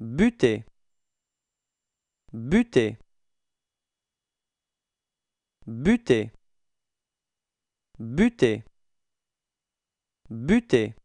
buter buter buter buter buter